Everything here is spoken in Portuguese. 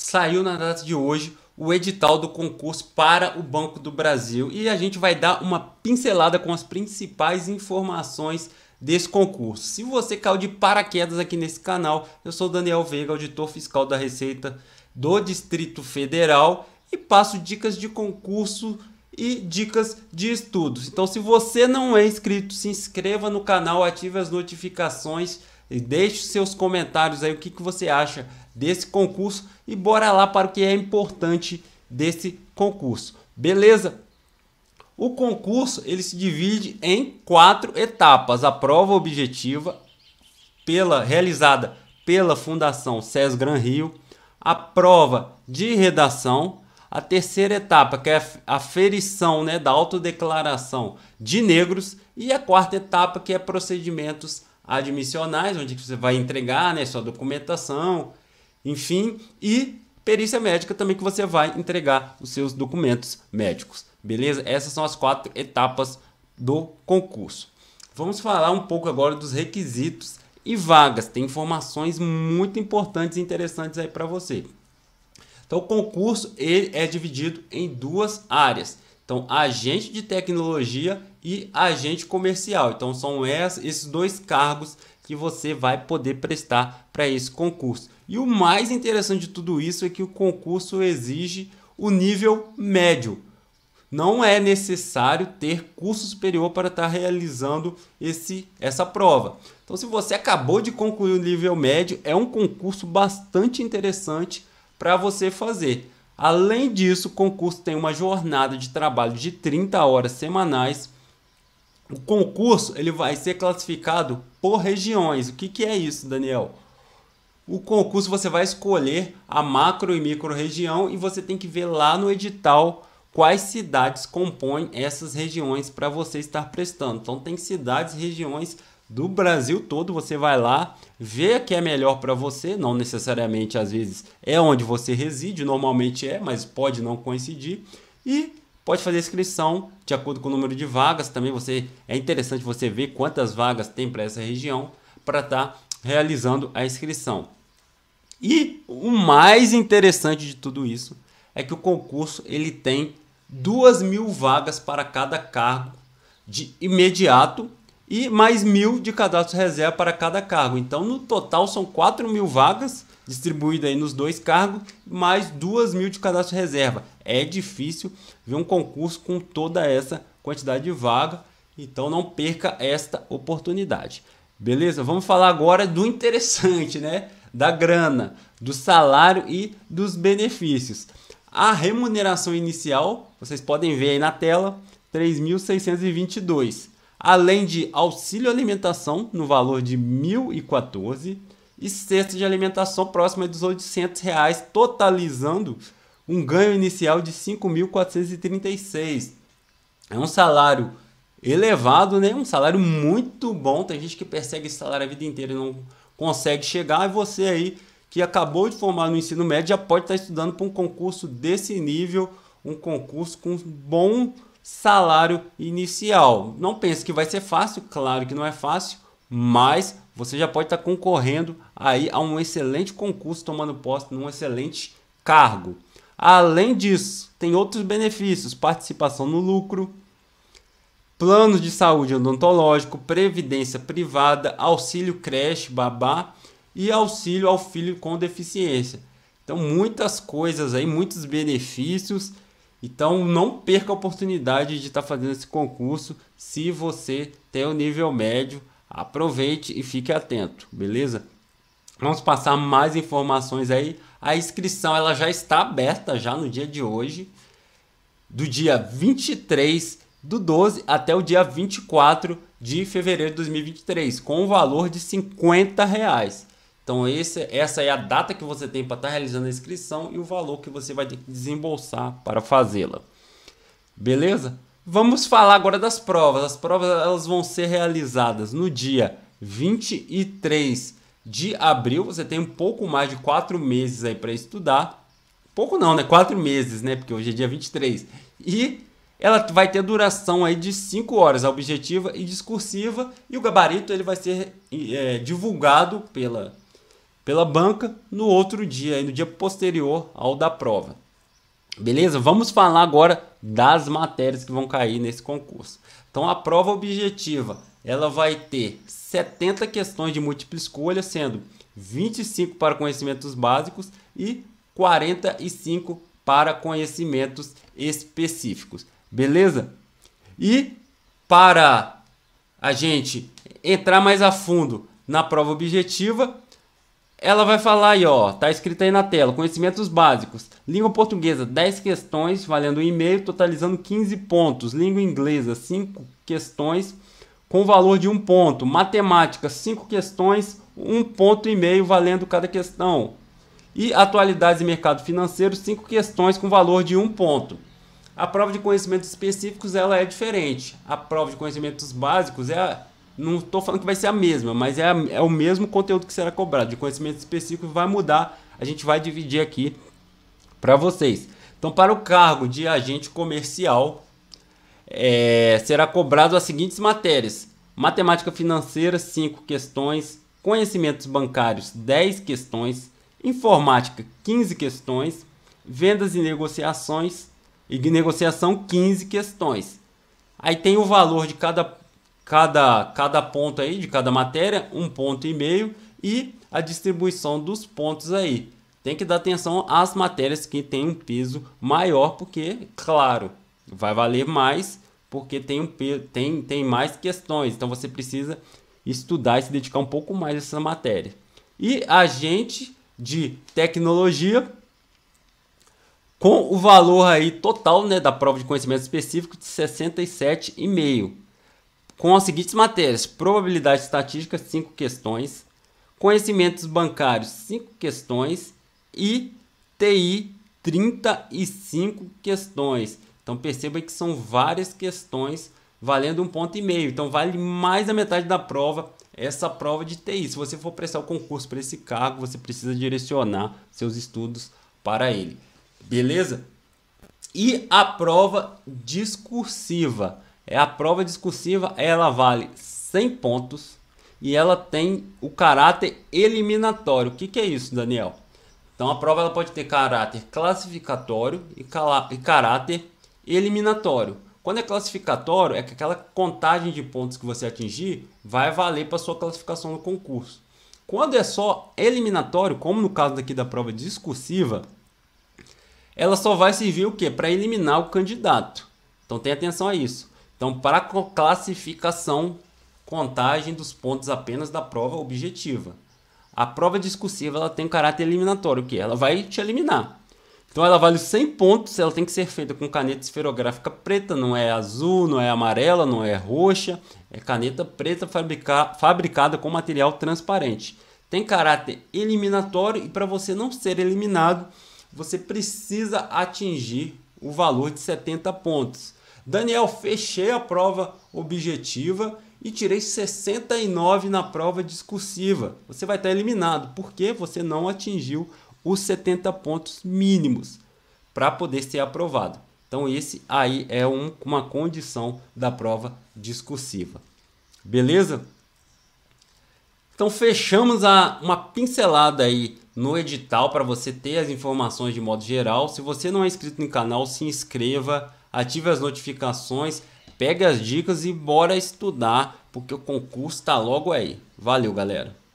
saiu na data de hoje o edital do concurso para o Banco do Brasil e a gente vai dar uma pincelada com as principais informações desse concurso. Se você caiu de paraquedas aqui nesse canal, eu sou Daniel Veiga, auditor fiscal da Receita do Distrito Federal e passo dicas de concurso e dicas de estudos. Então, se você não é inscrito, se inscreva no canal, ative as notificações e deixe seus comentários aí o que, que você acha desse concurso e bora lá para o que é importante desse concurso. Beleza? O concurso ele se divide em quatro etapas: a prova objetiva, pela realizada pela Fundação SES Gran Rio, a prova de redação, a terceira etapa, que é a ferição né, da autodeclaração de negros, e a quarta etapa, que é procedimentos admissionais, onde você vai entregar né, sua documentação, enfim, e perícia médica também que você vai entregar os seus documentos médicos. Beleza? Essas são as quatro etapas do concurso. Vamos falar um pouco agora dos requisitos e vagas. Tem informações muito importantes e interessantes aí para você. Então, o concurso ele é dividido em duas áreas. Então, agente de tecnologia e agente comercial. Então são esses dois cargos que você vai poder prestar para esse concurso. E o mais interessante de tudo isso é que o concurso exige o nível médio. Não é necessário ter curso superior para estar tá realizando esse, essa prova. Então, se você acabou de concluir o nível médio, é um concurso bastante interessante para você fazer. Além disso, o concurso tem uma jornada de trabalho de 30 horas semanais o concurso ele vai ser classificado por regiões. O que, que é isso, Daniel? O concurso você vai escolher a macro e micro região e você tem que ver lá no edital quais cidades compõem essas regiões para você estar prestando. Então tem cidades e regiões do Brasil todo, você vai lá, vê que é melhor para você, não necessariamente às vezes é onde você reside, normalmente é, mas pode não coincidir, e Pode fazer inscrição de acordo com o número de vagas. Também você é interessante você ver quantas vagas tem para essa região para estar tá realizando a inscrição. E o mais interessante de tudo isso é que o concurso ele tem duas mil vagas para cada cargo de imediato e mais mil de cadastro reserva para cada cargo. Então, no total, são 4 mil vagas distribuídas aí nos dois cargos, mais duas mil de cadastro reserva. É difícil ver um concurso com toda essa quantidade de vaga, então não perca esta oportunidade. Beleza? Vamos falar agora do interessante, né? Da grana, do salário e dos benefícios. A remuneração inicial, vocês podem ver aí na tela, 3.622. Além de auxílio alimentação no valor de 1.014 e cesta de alimentação próxima dos R$ reais, totalizando um ganho inicial de 5.436. É um salário elevado, né? Um salário muito bom. Tem gente que persegue esse salário a vida inteira e não consegue chegar. E você aí que acabou de formar no ensino médio já pode estar estudando para um concurso desse nível, um concurso com bom salário inicial. Não pense que vai ser fácil, claro que não é fácil, mas você já pode estar concorrendo aí a um excelente concurso, tomando posse num excelente cargo. Além disso, tem outros benefícios: participação no lucro, plano de saúde odontológico, previdência privada, auxílio creche, babá e auxílio ao filho com deficiência. Então, muitas coisas aí, muitos benefícios. Então, não perca a oportunidade de estar tá fazendo esse concurso se você tem o nível médio. Aproveite e fique atento, beleza? Vamos passar mais informações aí. A inscrição ela já está aberta já no dia de hoje, do dia 23 do 12 até o dia 24 de fevereiro de 2023, com o valor de 50 reais. Então esse, essa é a data que você tem para estar tá realizando a inscrição e o valor que você vai ter que desembolsar para fazê-la. Beleza? Vamos falar agora das provas. As provas elas vão ser realizadas no dia 23 de abril. Você tem um pouco mais de quatro meses aí para estudar. Pouco não, né? Quatro meses, né? Porque hoje é dia 23. E ela vai ter duração aí de 5 horas, a objetiva e discursiva, e o gabarito ele vai ser é, divulgado pela, pela banca no outro dia, no dia posterior ao da prova. Beleza? Vamos falar agora das matérias que vão cair nesse concurso. Então, a prova objetiva ela vai ter 70 questões de múltipla escolha, sendo 25 para conhecimentos básicos e 45 para conhecimentos específicos. Beleza? E para a gente entrar mais a fundo na prova objetiva, ela vai falar aí, ó, tá escrito aí na tela, conhecimentos básicos. Língua portuguesa, 10 questões, valendo um e-mail, totalizando 15 pontos. Língua inglesa, 5 questões, com valor de um ponto. Matemática, cinco questões, um ponto e meio valendo cada questão. E atualidades e mercado financeiro, cinco questões com valor de um ponto. A prova de conhecimentos específicos ela é diferente. A prova de conhecimentos básicos é a, não estou falando que vai ser a mesma, mas é, a, é o mesmo conteúdo que será cobrado. De conhecimento específico vai mudar. A gente vai dividir aqui para vocês. Então, para o cargo de agente comercial, é, será cobrado as seguintes matérias: matemática financeira, 5 questões, conhecimentos bancários, 10 questões, informática, 15 questões, vendas e negociações e negociação, 15 questões. Aí tem o valor de cada, cada, cada ponto aí, de cada matéria, um ponto e meio, e a distribuição dos pontos aí. Tem que dar atenção às matérias que têm um peso maior, porque, claro, vai valer mais porque tem, um, tem, tem mais questões. Então você precisa estudar e se dedicar um pouco mais a essa matéria. E a gente de tecnologia com o valor aí total né, da prova de conhecimento específico de 67,5. Com as seguintes matérias: probabilidade estatística, 5 questões, conhecimentos bancários, 5 questões e TI, 35 questões. Então perceba que são várias questões valendo um ponto e meio. Então vale mais da metade da prova essa prova de TI. Se você for prestar o concurso para esse cargo, você precisa direcionar seus estudos para ele. Beleza? E a prova discursiva. É a prova discursiva, ela vale 100 pontos e ela tem o caráter eliminatório. O que, que é isso, Daniel? Então a prova ela pode ter caráter classificatório e, e caráter e eliminatório. Quando é classificatório, é que aquela contagem de pontos que você atingir vai valer para sua classificação no concurso. Quando é só eliminatório, como no caso daqui da prova discursiva, ela só vai servir o quê? Para eliminar o candidato. Então tenha atenção a isso. Então, para classificação, contagem dos pontos apenas da prova objetiva. A prova discursiva ela tem um caráter eliminatório, que ela vai te eliminar. Então ela vale 100 pontos, ela tem que ser feita com caneta esferográfica preta, não é azul, não é amarela, não é roxa, é caneta preta fabrica fabricada com material transparente. Tem caráter eliminatório e para você não ser eliminado, você precisa atingir o valor de 70 pontos. Daniel, fechei a prova objetiva e tirei 69 na prova discursiva. Você vai estar eliminado porque você não atingiu os 70 pontos mínimos para poder ser aprovado. Então esse aí é um, uma condição da prova discursiva. Beleza? Então fechamos a, uma pincelada aí no edital para você ter as informações de modo geral. Se você não é inscrito no canal, se inscreva, ative as notificações, pegue as dicas e bora estudar, porque o concurso está logo aí. Valeu, galera!